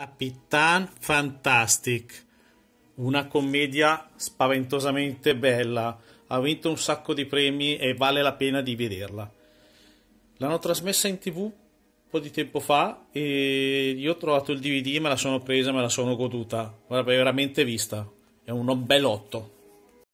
Capitan Fantastic, una commedia spaventosamente bella, ha vinto un sacco di premi e vale la pena di vederla. L'hanno trasmessa in tv un po' di tempo fa e io ho trovato il DVD, me la sono presa, me la sono goduta, l'ho veramente vista, è un bel otto.